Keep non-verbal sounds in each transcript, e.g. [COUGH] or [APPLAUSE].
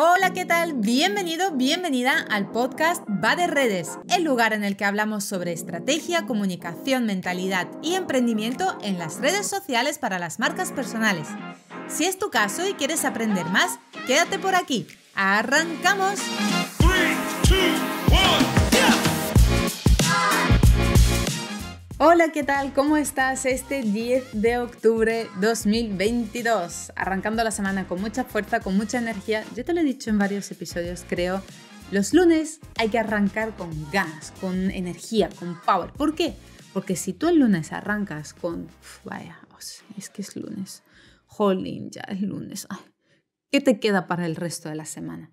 Hola, ¿qué tal? Bienvenido, bienvenida al podcast Va de Redes, el lugar en el que hablamos sobre estrategia, comunicación, mentalidad y emprendimiento en las redes sociales para las marcas personales. Si es tu caso y quieres aprender más, quédate por aquí. ¡Arrancamos! Hola, ¿qué tal? ¿Cómo estás este 10 de octubre 2022? Arrancando la semana con mucha fuerza, con mucha energía. Yo te lo he dicho en varios episodios, creo. Los lunes hay que arrancar con ganas, con energía, con power. ¿Por qué? Porque si tú el lunes arrancas con, vaya, es que es lunes, jolín, ya es lunes, ¿qué te queda para el resto de la semana?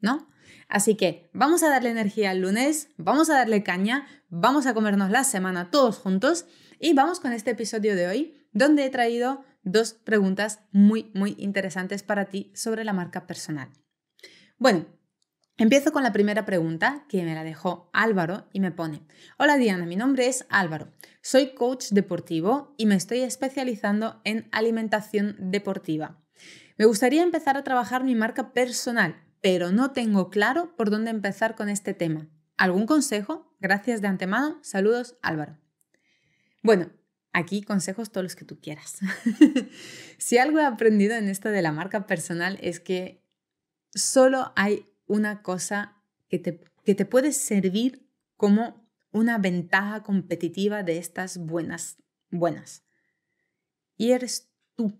¿No? Así que vamos a darle energía al lunes, vamos a darle caña, vamos a comernos la semana todos juntos y vamos con este episodio de hoy donde he traído dos preguntas muy, muy interesantes para ti sobre la marca personal. Bueno, Empiezo con la primera pregunta que me la dejó Álvaro y me pone, hola Diana, mi nombre es Álvaro, soy coach deportivo y me estoy especializando en alimentación deportiva. Me gustaría empezar a trabajar mi marca personal pero no tengo claro por dónde empezar con este tema. ¿Algún consejo? Gracias de antemano. Saludos, Álvaro. Bueno, aquí consejos todos los que tú quieras. [LAUGHS] si algo he aprendido en esto de la marca personal es que solo hay una cosa que te, que te puede servir como una ventaja competitiva de estas buenas, buenas. Y eres tú.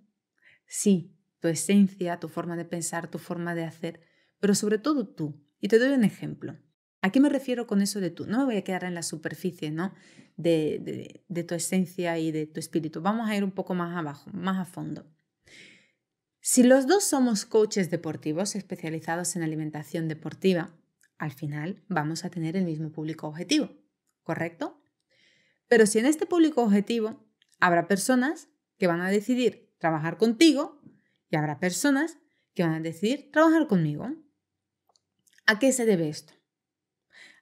Sí, tu esencia, tu forma de pensar, tu forma de hacer pero sobre todo tú. Y te doy un ejemplo. ¿A qué me refiero con eso de tú? No me voy a quedar en la superficie ¿no? de, de tu esencia y de tu espíritu. Vamos a ir un poco más abajo, más a fondo. Si los dos somos coaches deportivos especializados en alimentación deportiva, al final vamos a tener el mismo público objetivo, ¿correcto? Pero si en este público objetivo habrá personas que van a decidir trabajar contigo y habrá personas que van a decidir trabajar conmigo. ¿A qué se debe esto?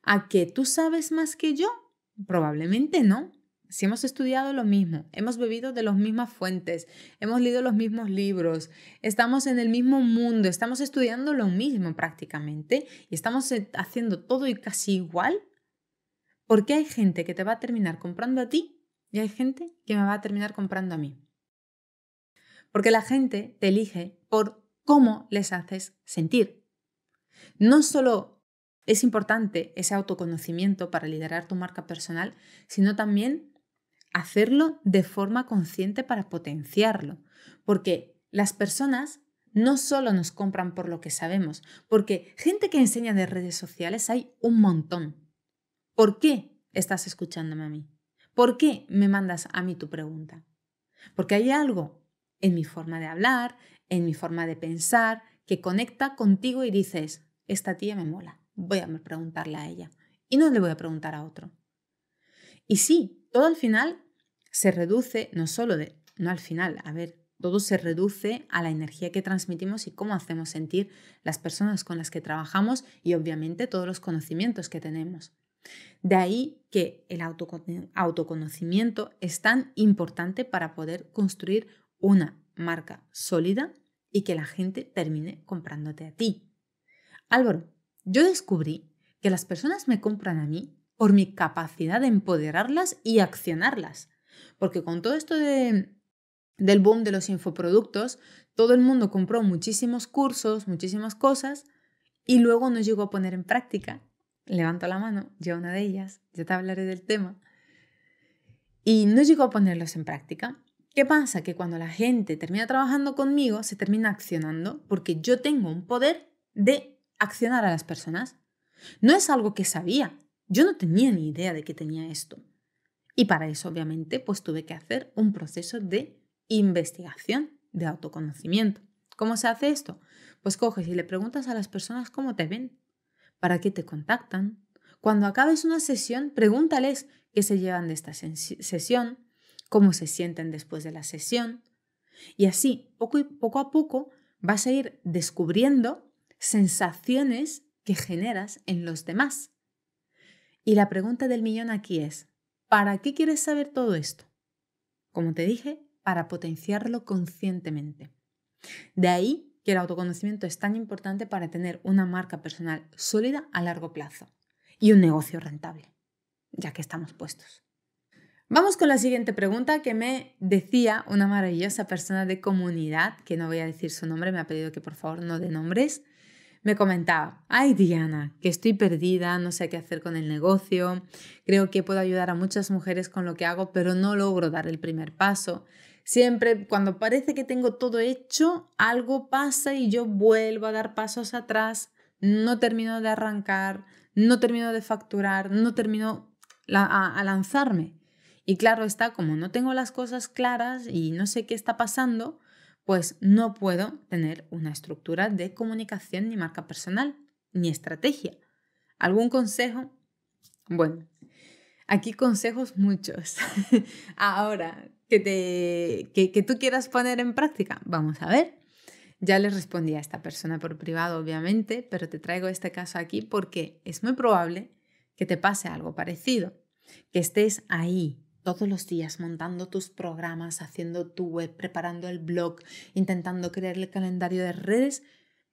¿A que tú sabes más que yo? Probablemente no. Si hemos estudiado lo mismo, hemos bebido de las mismas fuentes, hemos leído los mismos libros, estamos en el mismo mundo, estamos estudiando lo mismo prácticamente y estamos eh, haciendo todo y casi igual, ¿por qué hay gente que te va a terminar comprando a ti y hay gente que me va a terminar comprando a mí? Porque la gente te elige por cómo les haces sentir, no solo es importante ese autoconocimiento para liderar tu marca personal, sino también hacerlo de forma consciente para potenciarlo, porque las personas no solo nos compran por lo que sabemos, porque gente que enseña de redes sociales hay un montón. ¿Por qué estás escuchándome a mí? ¿Por qué me mandas a mí tu pregunta? Porque hay algo en mi forma de hablar, en mi forma de pensar, que conecta contigo y dices, esta tía me mola, voy a preguntarle a ella y no le voy a preguntar a otro. Y sí, todo al final se reduce, no solo de, no al final, a ver, todo se reduce a la energía que transmitimos y cómo hacemos sentir las personas con las que trabajamos y obviamente todos los conocimientos que tenemos. De ahí que el autoconocimiento es tan importante para poder construir una marca sólida y que la gente termine comprándote a ti. Álvaro, yo descubrí que las personas me compran a mí por mi capacidad de empoderarlas y accionarlas. Porque con todo esto del boom de los infoproductos, todo el mundo compró muchísimos cursos, muchísimas cosas, y luego no llegó a poner en práctica. Levanto la mano, ya una de ellas, ya te hablaré del tema. Y no llegó a ponerlos en práctica. ¿Qué pasa? Que cuando la gente termina trabajando conmigo, se termina accionando porque yo tengo un poder de accionar a las personas. No es algo que sabía. Yo no tenía ni idea de que tenía esto. Y para eso, obviamente, pues tuve que hacer un proceso de investigación, de autoconocimiento. ¿Cómo se hace esto? Pues coges y le preguntas a las personas cómo te ven, para qué te contactan. Cuando acabes una sesión, pregúntales qué se llevan de esta sesión, cómo se sienten después de la sesión. Y así, poco, a poco, vas a ir descubriendo sensaciones que generas en los demás. Y la pregunta del millón aquí es, ¿para qué quieres saber todo esto? Como te dije, para potenciarlo conscientemente. De ahí que el autoconocimiento es tan importante para tener una marca personal sólida a largo plazo y un negocio rentable, ya que estamos puestos. Vamos con la siguiente pregunta que me decía una maravillosa persona de comunidad, que no voy a decir su nombre, me ha pedido que por favor no dé nombres. Me comentaba, ay Diana, que estoy perdida, no sé qué hacer con el negocio, creo que puedo ayudar a muchas mujeres con lo que hago, pero no logro dar el primer paso. Siempre cuando parece que tengo todo hecho, algo pasa y yo vuelvo a dar pasos atrás, no termino de arrancar, no termino de facturar, no termino a lanzarme. Y claro está, como no tengo las cosas claras y no sé qué está pasando, pues no puedo tener una estructura de comunicación ni marca personal, ni estrategia. ¿Algún consejo? Bueno, aquí consejos muchos. [LAUGHS] Ahora, que, te, que, tú quieras poner en práctica, vamos a ver. Ya le respondí a esta persona por privado, obviamente, pero te traigo este caso aquí porque es muy probable que te pase algo parecido, que estés ahí, todos los días montando tus programas, haciendo tu web, preparando el blog, intentando crear el calendario de redes,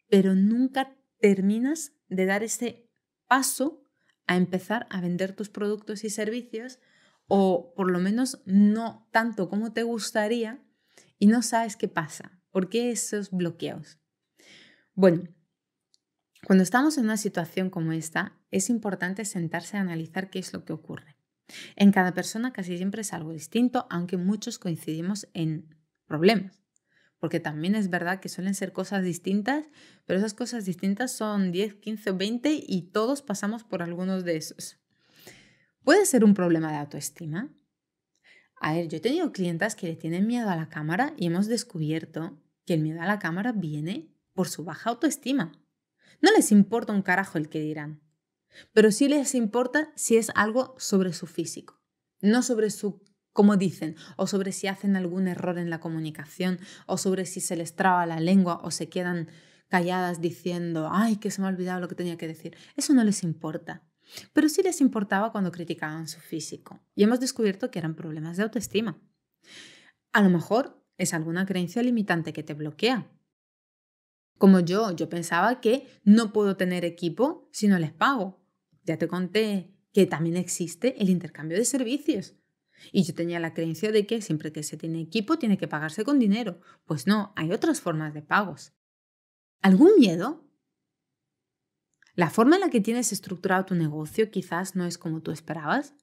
pero nunca terminas de dar ese paso a empezar a vender tus productos y servicios o por lo menos no tanto como te gustaría y no sabes qué pasa. ¿Por qué esos bloqueos? Bueno, cuando estamos en una situación como esta, es importante sentarse a analizar qué es lo que ocurre. En cada persona casi siempre es algo distinto, aunque muchos coincidimos en problemas. Porque también es verdad que suelen ser cosas distintas, pero esas cosas distintas son 10, 15 o 20 y todos pasamos por algunos de esos. Puede ser un problema de autoestima. A ver, yo he tenido clientas que le tienen miedo a la cámara y hemos descubierto que el miedo a la cámara viene por su baja autoestima. No les importa un carajo el que dirán. Pero sí les importa si es algo sobre su físico, no sobre su como dicen, o sobre si hacen algún error en la comunicación, o sobre si se les traba la lengua o se quedan calladas diciendo, ay, que se me ha olvidado lo que tenía que decir. Eso no les importa. Pero sí les importaba cuando criticaban su físico. Y hemos descubierto que eran problemas de autoestima. A lo mejor es alguna creencia limitante que te bloquea. Como yo, yo pensaba que no puedo tener equipo si no les pago. Ya te conté que también existe el intercambio de servicios. Y yo tenía la creencia de que siempre que se tiene equipo tiene que pagarse con dinero. Pues no, hay otras formas de pagos. ¿Algún miedo? ¿La forma en la que tienes estructurado tu negocio quizás no es como tú esperabas?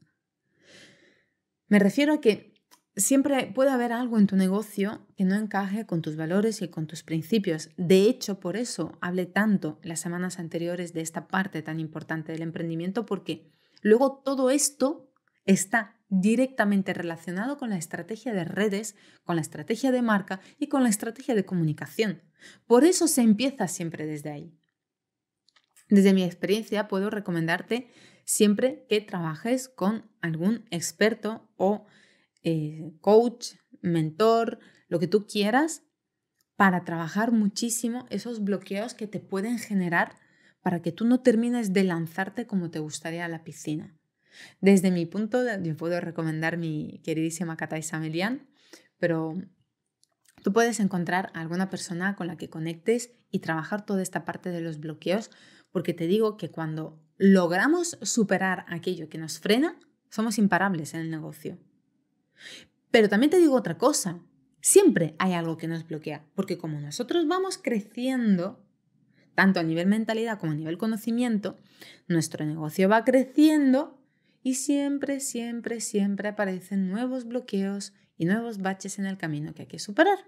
Me refiero a que siempre puede haber algo en tu negocio que no encaje con tus valores y con tus principios. De hecho, por eso hablé tanto las semanas anteriores de esta parte tan importante del emprendimiento, porque luego todo esto está directamente relacionado con la estrategia de redes, con la estrategia de marca y con la estrategia de comunicación. Por eso se empieza siempre desde ahí. Desde mi experiencia puedo recomendarte siempre que trabajes con algún experto o eh, coach, mentor, lo que tú quieras, para trabajar muchísimo esos bloqueos que te pueden generar para que tú no termines de lanzarte como te gustaría a la piscina. Desde mi punto, de, yo puedo recomendar mi queridísima Cata Samelian, pero tú puedes encontrar a alguna persona con la que conectes y trabajar toda esta parte de los bloqueos, porque te digo que cuando logramos superar aquello que nos frena, somos imparables en el negocio. Pero también te digo otra cosa, siempre hay algo que nos bloquea, porque como nosotros vamos creciendo, tanto a nivel mentalidad como a nivel conocimiento, nuestro negocio va creciendo y siempre, siempre, siempre aparecen nuevos bloqueos y nuevos baches en el camino que hay que superar.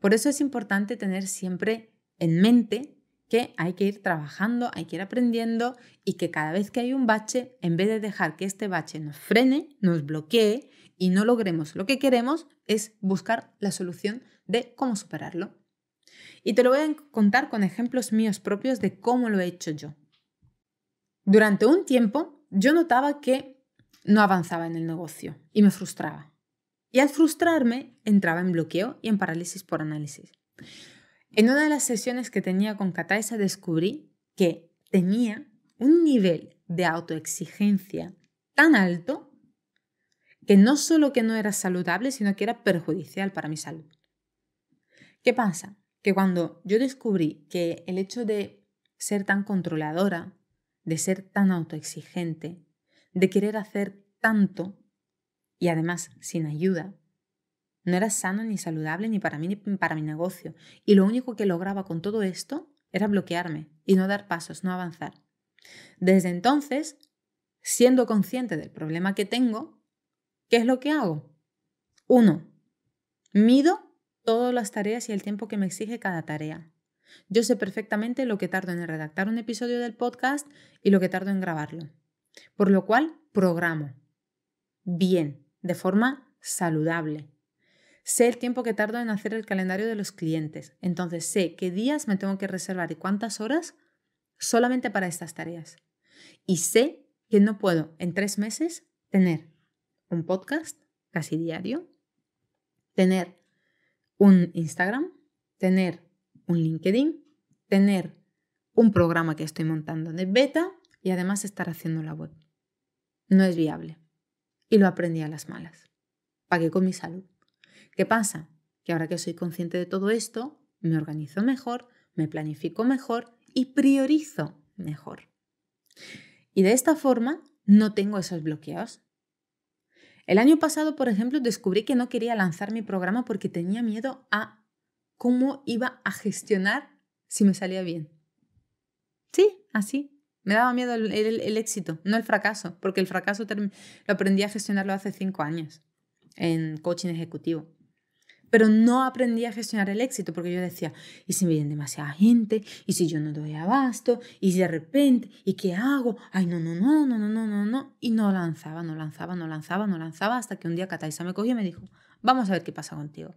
Por eso es importante tener siempre en mente que hay que ir trabajando, hay que ir aprendiendo y que cada vez que hay un bache, en vez de dejar que este bache nos frene, nos bloquee y no logremos lo que queremos, es buscar la solución de cómo superarlo. Y te lo voy a contar con ejemplos míos propios de cómo lo he hecho yo. Durante un tiempo yo notaba que no avanzaba en el negocio y me frustraba. Y al frustrarme entraba en bloqueo y en parálisis por análisis. En una de las sesiones que tenía con Kataisa descubrí que tenía un nivel de autoexigencia tan alto que no solo que no era saludable, sino que era perjudicial para mi salud. ¿Qué pasa? Que cuando yo descubrí que el hecho de ser tan controladora, de ser tan autoexigente, de querer hacer tanto y además sin ayuda, no era sano ni saludable ni para mí ni para mi negocio. Y lo único que lograba con todo esto era bloquearme y no dar pasos, no avanzar. Desde entonces, siendo consciente del problema que tengo, ¿qué es lo que hago? Uno, mido todas las tareas y el tiempo que me exige cada tarea. Yo sé perfectamente lo que tardo en redactar un episodio del podcast y lo que tardo en grabarlo. Por lo cual, programo bien, de forma saludable, Sé el tiempo que tardo en hacer el calendario de los clientes. Entonces sé qué días me tengo que reservar y cuántas horas solamente para estas tareas. Y sé que no puedo en tres meses tener un podcast casi diario, tener un Instagram, tener un LinkedIn, tener un programa que estoy montando de beta y además estar haciendo la web. No es viable. Y lo aprendí a las malas. Pagué con mi salud. ¿Qué pasa? Que ahora que soy consciente de todo esto, me organizo mejor, me planifico mejor y priorizo mejor. Y de esta forma no tengo esos bloqueos. El año pasado, por ejemplo, descubrí que no quería lanzar mi programa porque tenía miedo a cómo iba a gestionar si me salía bien. Sí, así. Me daba miedo el, éxito, no el fracaso, porque el fracaso lo aprendí a gestionarlo hace cinco años en coaching ejecutivo pero no aprendí a gestionar el éxito porque yo decía, ¿y si me viene demasiada gente? ¿Y si yo no doy abasto? ¿Y si de repente? ¿Y qué hago? Ay, no, no, no, no, no, no, no, no. Y no lanzaba, no lanzaba, no lanzaba, no lanzaba hasta que un día Cataisa me cogió y me dijo, vamos a ver qué pasa contigo.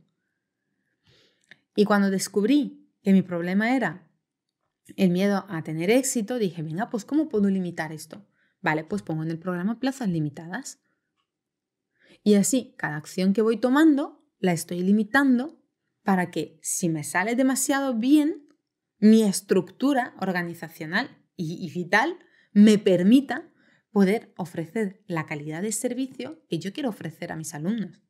Y cuando descubrí que mi problema era el miedo a tener éxito, dije, venga, pues ¿cómo puedo limitar esto? Vale, pues pongo en el programa plazas limitadas. Y así, cada acción que voy tomando, la estoy limitando para que si me sale demasiado bien, mi estructura organizacional y, vital me permita poder ofrecer la calidad de servicio que yo quiero ofrecer a mis alumnos.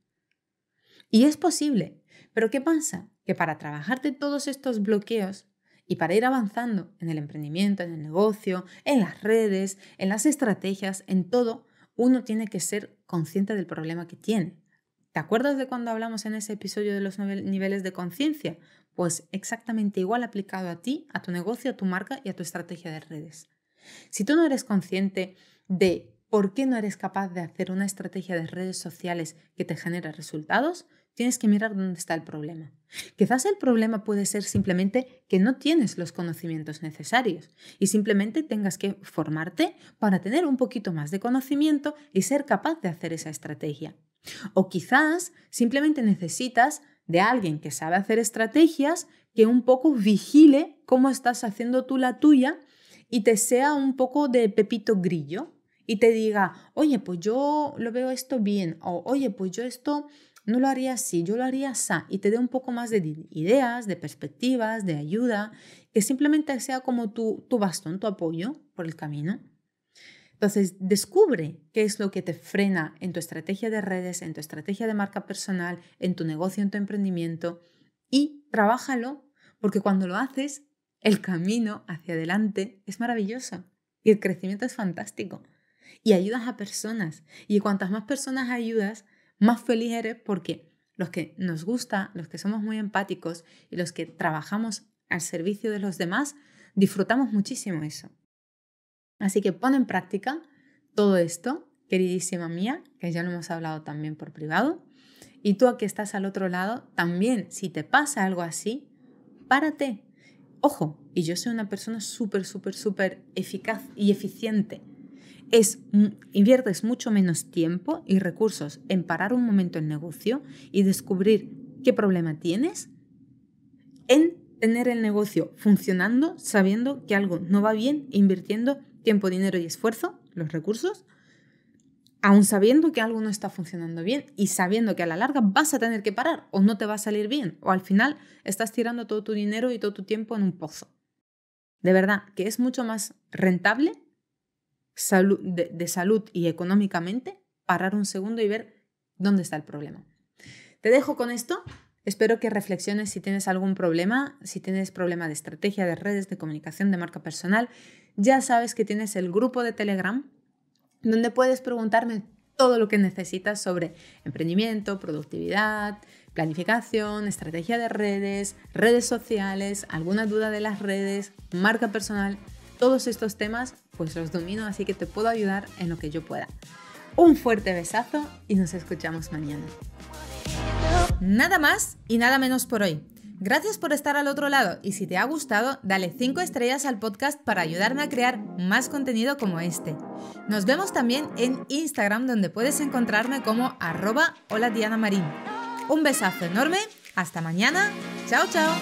Y es posible, pero ¿qué pasa? Que para trabajar de todos estos bloqueos y para ir avanzando en el emprendimiento, en el negocio, en las redes, en las estrategias, en todo, uno tiene que ser consciente del problema que tiene. ¿Te acuerdas de cuando hablamos en ese episodio de los niveles de conciencia? Pues exactamente igual aplicado a ti, a tu negocio, a tu marca y a tu estrategia de redes. Si tú no eres consciente de por qué no eres capaz de hacer una estrategia de redes sociales que te genere resultados, tienes que mirar dónde está el problema. Quizás el problema puede ser simplemente que no tienes los conocimientos necesarios y simplemente tengas que formarte para tener un poquito más de conocimiento y ser capaz de hacer esa estrategia. O quizás simplemente necesitas de alguien que sabe hacer estrategias, que un poco vigile cómo estás haciendo tú la tuya y te sea un poco de pepito grillo y te diga, oye, pues yo lo veo esto bien, o oye, pues yo esto no lo haría así, yo lo haría así, y te dé un poco más de ideas, de perspectivas, de ayuda, que simplemente sea como tu, tu bastón, tu apoyo por el camino. Entonces, descubre qué es lo que te frena en tu estrategia de redes, en tu estrategia de marca personal, en tu negocio, en tu emprendimiento y trabájalo, porque cuando lo haces, el camino hacia adelante es maravilloso y el crecimiento es fantástico. Y ayudas a personas y cuantas más personas ayudas, más feliz eres porque los que nos gusta, los que somos muy empáticos y los que trabajamos al servicio de los demás, disfrutamos muchísimo eso. Así que pon en práctica todo esto, queridísima mía, que ya lo hemos hablado también por privado. Y tú aquí estás al otro lado, también si te pasa algo así, párate. Ojo, y yo soy una persona súper, súper, súper eficaz y eficiente. Es, inviertes mucho menos tiempo y recursos en parar un momento el negocio y descubrir qué problema tienes en tener el negocio funcionando, sabiendo que algo no va bien, invirtiendo tiempo, dinero y esfuerzo, los recursos, aun sabiendo que algo no está funcionando bien y sabiendo que a la larga vas a tener que parar o no te va a salir bien o al final estás tirando todo tu dinero y todo tu tiempo en un pozo. De verdad, que es mucho más rentable de salud y económicamente parar un segundo y ver dónde está el problema. Te dejo con esto Espero que reflexiones si tienes algún problema, si tienes problema de estrategia, de redes, de comunicación, de marca personal. Ya sabes que tienes el grupo de Telegram donde puedes preguntarme todo lo que necesitas sobre emprendimiento, productividad, planificación, estrategia de redes, redes sociales, alguna duda de las redes, marca personal. Todos estos temas pues los domino, así que te puedo ayudar en lo que yo pueda. Un fuerte besazo y nos escuchamos mañana. Nada más y nada menos por hoy. Gracias por estar al otro lado y si te ha gustado, dale 5 estrellas al podcast para ayudarme a crear más contenido como este. Nos vemos también en Instagram donde puedes encontrarme como arroba Diana Marín. Un besazo enorme, hasta mañana, chao chao.